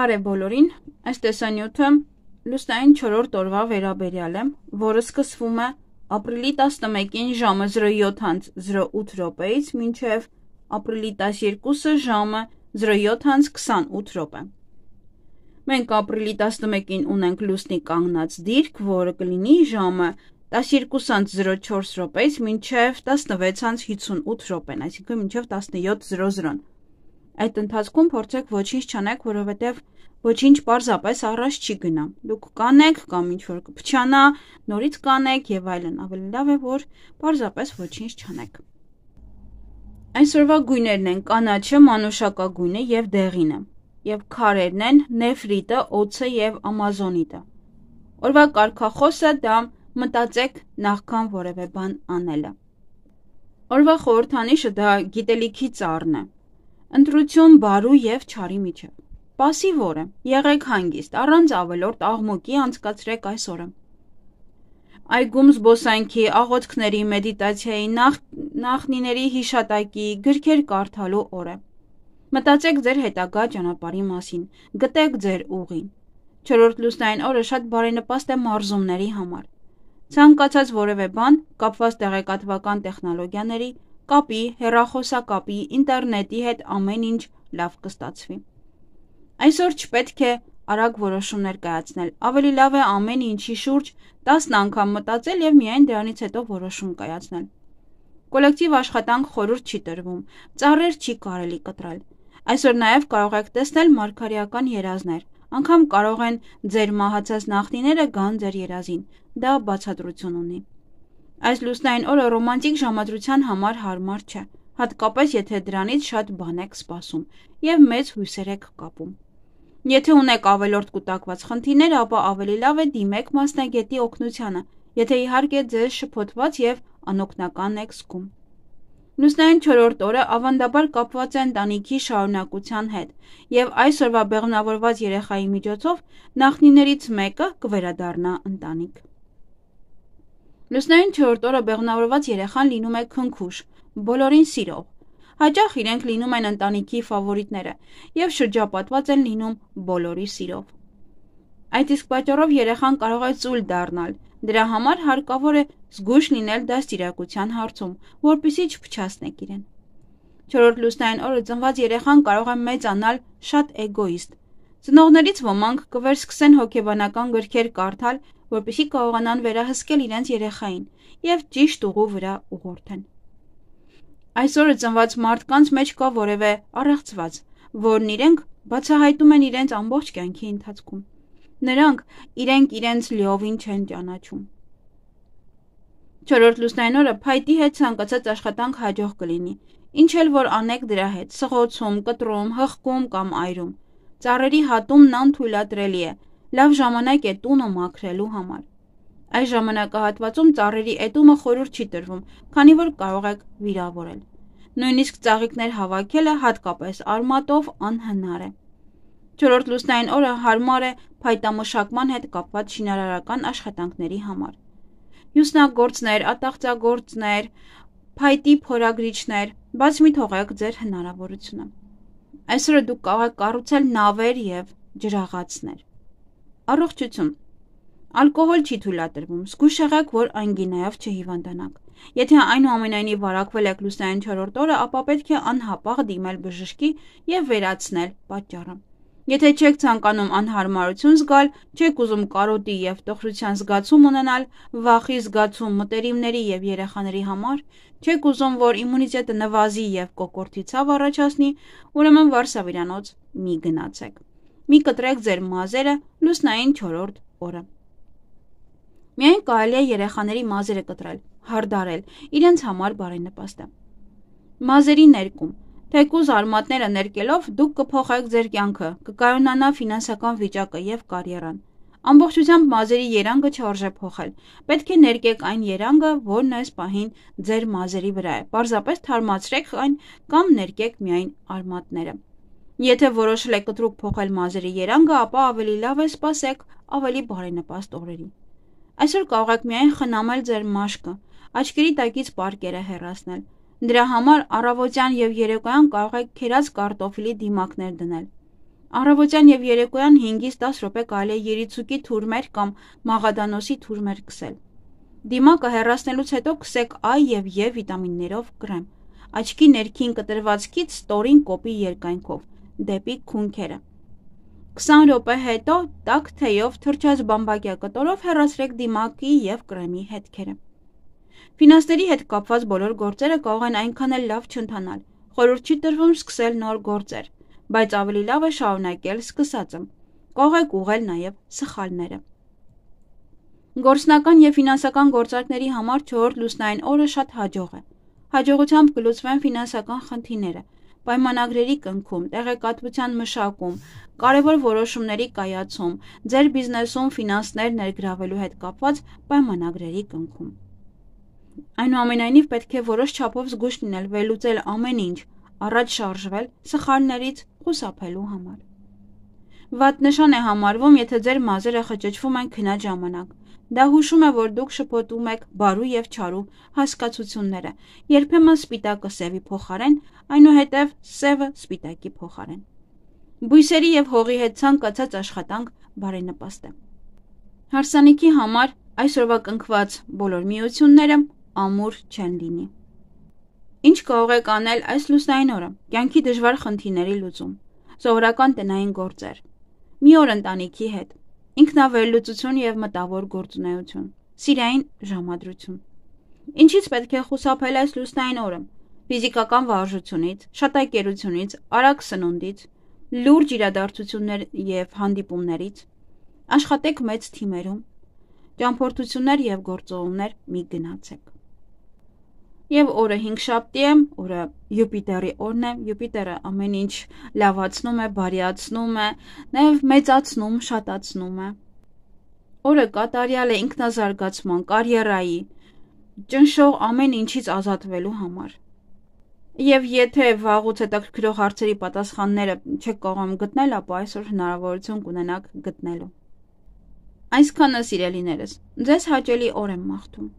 Բարև բոլորին։ Այս տեսանյութը լուսնային 4-րդ օրվա վերաբերյալ է, որը սկսվում է ապրիլի 11-ին ժամը 07:08 րոպեից մինչև ապրիլի 12-ը ժամը 07:28 րոպե։ Մենք ապրիլի 11-ին ունենք լուսնի կանգնած դիրք, որը կլինի ժամը 12:04 րոպեից մինչև 16:58 րոպեն, այսինքն մինչև 17:00-ն։ Այդ ընթացքում փորձեք ոչինչ չանեք, որովհետև ոչինչ պարզապես առաջ չի գնա։ Դուք կանեք կամ ինչ որ կփչանա, նորից կանեք եւ այլն։ Ավելի լավ է, որ պարզապես ոչինչ չանեք։ Այսօրվա գույներն են կանաչը, մանուշակագույնը եւ դեղինը։ Եվ քարերն են նեֆրիտը, օցը եւ ամազոնիտը։ Օրվա կարկախոսը դա մտածեք նախքան որևէ բան անելը։ Օրվա խորհրդանիշը դա գիտելիքի ծառն է։ Ընտրություն բարու եւ չարի միջեւ։ Պասիվ օրը։ Եղեք հանգիստ, առանց ավելորտ աղմուկի անցկացրեք այս օրը։ Այգում զբոսանքի, աղոթքների, մեդիտացիայի, նախ նախնիների հիշատակի, գրքեր կարդալու օրը։ Մտածեք ձեր հետագա ճանապարհի մասին, գտեք ձեր ուղին։ Չորրորդ լուսնային օրը շատ բարենպաստ է մարզումների համար։ Ցանկացած որևէ բան, կապված տեղեկատվական տեխնոլոգիաների, կապի, հեռախոսակապի, ինտերնետի հետ ամեն ինչ լավ կստացվի։ Այսօր չպետք է արագ որոշումներ կայացնել։ Ավելի լավ է ամեն ինչի շուրջ 10 անգամ մտածել եւ միայն դրանից հետո որոշում կայացնել։ Կոլեկտիվ աշխատանք խորուրդ չի տրվում, ծառեր չի կարելի կտրել։ Այսօր նաև կարող եք տեսնել մարգարեական երազներ։ Անկամ կարող են ձեր մահացած նախնիները գան ձեր երազին։ Դա բացատրություն ունի։ Այս լուսնային օրը ռոմանտիկ ժամադրության համար հարմար չէ, հատկապես եթե դրանից շատ բան եք սպասում եւ մեծ հույսեր եք կապում։ Եթե ունեք ավելորդ կուտակված խնդիրներ, ապա ավելի լավ է դիմեք մասնագետի օգնությանը, եթե իհարկե ձեզ շփոթված եւ անօգնական եք զգում։ Լուսնային 4-րդ օրը ավանդաբար կապված է ընտանիքի շարունակության հետ, եւ այսօրվա բեղմնավորված երեխայի միջոցով նախնիներից մեկը կվերադառնա ընտանիք։ Լուսնային 4 օրը բեղմնավորված երեխան լինում է քնքուշ, բոլորին սիրող։ Հաճախ իրենք լինում են ընտանիքի ֆավորիտները եւ շրջապատված են լինում բոլորի սիրով։ Այդ իսկ պատճառով երեխան կարող է ծուլ դառնալ։ Դրա համար հարկավոր է զգույշ լինել դաստիարակության հարցում, որpիսի չփչացնեք իրեն։ Չորրորդ լուսնային օրը ծնված երեխան կարող է մեծանալ շատ էգոիստ, Ծնողներից ոմանք կվերսկսեն հոգեբանական գրքեր կարդալ, որպեսզի կարողանան վերահսկել իրենց երեխային եւ ճիշտ ուղու վրա ուղղորդեն։ Այսօրը ծնված մարդկանց մեջ կա որևէ առեղծված, որն իրենք բացահայտում են իրենց ամբողջ կյանքի ընթացքում։ Նրանք իրենք իրենց լիովին չեն ճանաչում։ Չորրորդ լուսնային օրը փայտի հետ ցանկացած աշխատանք հաջող կլինի։ Ինչ էլ որ անեք դրա հետ՝ սղոցում, կտրում, հղկում կամ այրում, Ծառերի հատումն անթույլատրելի է։ Լավ ժամանակ է տունը մաքրելու համար։ Այս ժամանակահատվածում ծառերի էտումը խորուրդ չի տրվում, քանի որ կարող եք վիրավորել։ Նույնիսկ ծաղիկներ հավաքելը հատկապես արմատով անհնար է։ Չորրորդ լուսնային օրը հարմար է փայտամշակման հետ կապված շինարարական աշխատանքների համար հյուսնագործներ, ատաղծագործներ, փայտի փորագրիչներ, բաց մի թողեք ձեր հնարավորությունը։ Այսօր դուք կարող եք կառուցել նավեր եւ ջրաղացներ։ Առողջություն։ Ալկոհոլ չի թույլատրվում։ Զգուշ եղեք, որ այն գինայով չհիվանդանաք։ Եթե այնուամենայնիվ վարակվել եք լուսնային 4-րդ օրը, ապա պետք է անհապաղ դիմել բժշկի եւ վերացնել պատճառը։ Եթե չեք ցանկանում անհարմարություն զգալ, չեք ուզում կարոտի եւ տխրության զգացում ունենալ, վախի զգացում մտերիմների եւ երեխաների համար, չեք ուզում, որ իմունիտետը նվազի եւ կոկորտի ցավ առաջացնի, ուրեմն Վարշավիրանոց մի գնացեք։ Մի կտրեք ձեր մազերը լուսնային 4-րդ օրը։ Միայն կարելի է երեխաների մազերը կտրել, հարդարել, իրենց համար բարենպաստ է։ Մազերի ներկում Թեկուզ արմատները ներկելով դուք կփոխեք ձեր կյանքը, կկայունանա ֆինանսական վիճակը եւ կարիերան։ Ամբողջությամբ մազերի երանգը չարժե փոխել։ Պետք է ներկեք այն երանգը, որն այս պահին ձեր մազերի վրա է։ Պարզապես թարմացրեք այն կամ ներկեք միայն արմատները։ Եթե որոշել եք կտրուկ փոխել մազերի երանգը, ապա ավելի լավ է սպասեք ավելի բարենպաստ օրերի։ Այսօր կարող եք միայն խնամել ձեր մաշկը, աչքերի տակից պարկերը հեռացնել։ Դրա համար առավոտյան եւ երեկոյան կարող եք քերած կարտոֆիլի դիմակներ դնել։ Առավոտյան եւ երեկոյան 5-ից 10 րոպե կարելի է երիցուկի թուրմեր կամ մաղադանոսի թուրմեր կսել։ Դիմակը հեռացնելուց հետո կսեք Ա եւ Ե վիտամիններով կրեմ։ Աչքի ներքին կտրվածքից ստորին կոպի երկայնքով դեպի քունքերը։ 20 րոպե հետո տաք թեյով թրջած բամբակյա կտորով հեռացրեք դիմակի եւ կրեմի հետքերը։ Ֆինանսների հետ կապված բոլոր գործերը կարող են այնքան էլ լավ չընթանալ։ Խորհուրդ չի տրվում սկսել նոր գործեր, բայց ավելի լավ է շարունակել սկսածը։ Կարող եք ուղղել նաև սխալները։ Գործնական եւ ֆինանսական գործարքների համար 4 լուսնային օրը շատ հաջող է։ Հաջողությամբ կլուծվեն ֆինանսական խնդիրները, պայմանագրերի կնքում, տեղեկատվության մշակում, կարևոր որոշումների կայացում, ձեր բիզնեսում ֆինանսներ ներգրավելու հետ կապված պայմանագրերի կնքում։ Այնուամենայնիվ պետք է որոշ չափով զգույշ լինել, վերլուծել ամեն ինչ, առաջ շարժվել սխալներից խուսափելու համար։ Վատ նշան է համարվում, եթե ձեր մազերը խճճվում են քնած ժամանակ։ Դա հուշում է, որ դուք շփոթում եք բարու եւ չարու հասկացությունները։ Երբեմն սպիտակը սևի փոխարեն, այնուհետև սևը սպիտակի փոխարեն։ Բույսերի եւ հողի հետ ցանկացած աշխատանք բարենպաստ է։ Հարսանիքի համար այսօրվա կնքված բոլոր միությունները ամուր չեն լինի։ Ինչ կարող եք անել այս լուսնային օրը։ Կյանքի դժվար խնդիրների լուծում։ Սովորական տնային գործեր։ Մի օր ընտանիքի հետ։ Ինքնավերլուծություն եւ մտավոր գործունեություն։ Սիրային ժամադրություն։ Ինչից պետք է խուսափել այս լուսնային օրը։ Ֆիզիկական վարժությունից, շատակերությունից, արագ սնունդից, լուրջ իրադարձություններ եւ հանդիպումներից։ Աշխատեք մեծ թիմերում։ Ճամփորդություններ եւ գործողումներ մի գնացեք եւ օրը 5-շաբթի է, օրը Յուպիտերի օրն է, Յուպիտերը ամեն ինչ լավացնում է, բարյացնում է, նաեւ մեծացնում, շատացնում է։ Օրը կատարյալ է ինքնազարգացման, կարիերայի, ճնշող ամեն ինչից ազատվելու համար։ Եվ եթե վաղուց հետաքրքրող հարցերի պատասխանները չեք կարողանում գտնել, ապա այսօր հնարավորություն կունենաք գտնելու։ Այսքանը սիրելիներս, ձեզ հաճելի օր եմ մաղթում։